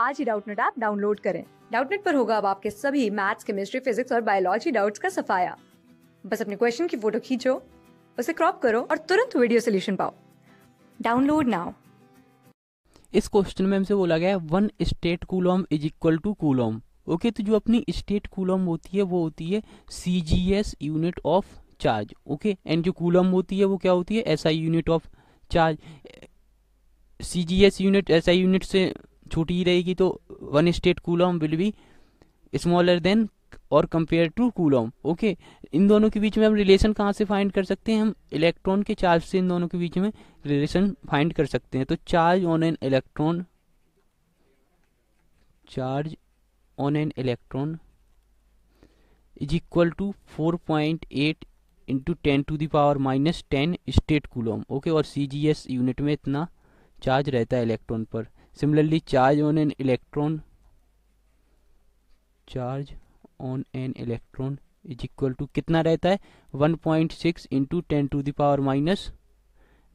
आज ही Doubtnut app download करें डाउटनेट पर होगा अब आपके सभी मैथ्स केमिस्ट्री फिजिक्स और बायोलॉजी डाउट्स का सफाया बस अपने क्वेश्चन की फोटो खींचो उसे क्रॉप करो और तुरंत वीडियो सोल्यूशन पाओ डाउनलोड नाउ इस क्वेश्चन में हमसे बोला गया one statcoulomb is equal to coulomb okay तो जो अपनी स्टेट कूलॉम होती है वो होती है C unit of charge okay and जो कूलम होती है वो क्या होती है S I unit of charge C G S unit S I unit से छोटी ही रहेगी तो one statcoulomb will be smaller than और कंपेयर टू कूलॉम ओके इन दोनों के बीच में हम रिलेशन कहाँ से फाइंड कर सकते हैं हम इलेक्ट्रॉन के चार्ज से इन दोनों के बीच में रिलेशन फाइंड कर सकते हैं तो charge on an electron charge on an electron is equal to four point eight into ten to the power minus ten statcoulomb okay और सी जी एस यूनिट में इतना चार्ज रहता है इलेक्ट्रॉन पर similarly charge on an electron charge on an electron is equal to कितना रहता है 1.6 point six into ten to the power minus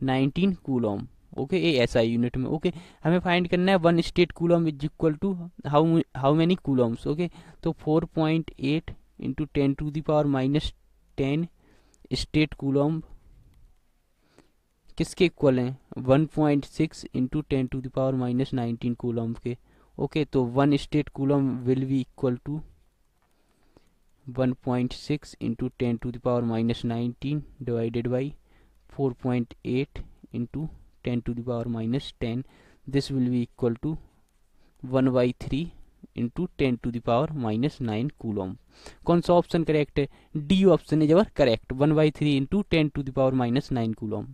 nineteen coulomb okay S ऐसा यूनिट में ओके okay, हमें फाइंड करना है one statcoulomb is equal to how how many coulombs okay तो 4.8 point eight into ten to the power minus ten statcoulomb किसके equal हैं one point six into ten to the power minus nineteen coulomb के okay तो one statcoulomb will be equal to one point six into ten to the power minus nineteen divided by four point eight into ten to the power minus ten this will be equal to one by three into ten to the power minus nine coulomb कौन सा option correct है D option है our correct one by three into ten to the power minus nine coulomb